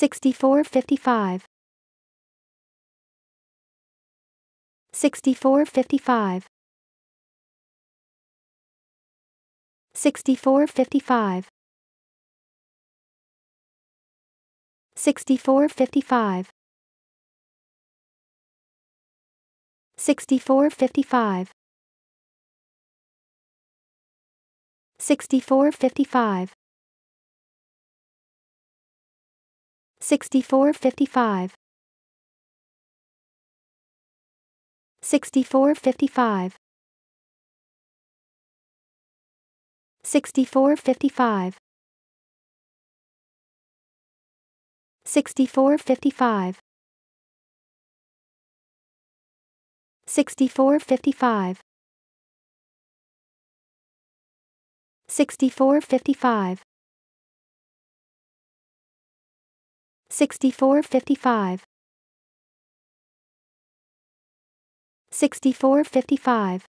6455 6455 6455 6455 6455 6455 6455 6455 6455 6455 6455 6455 6455 6455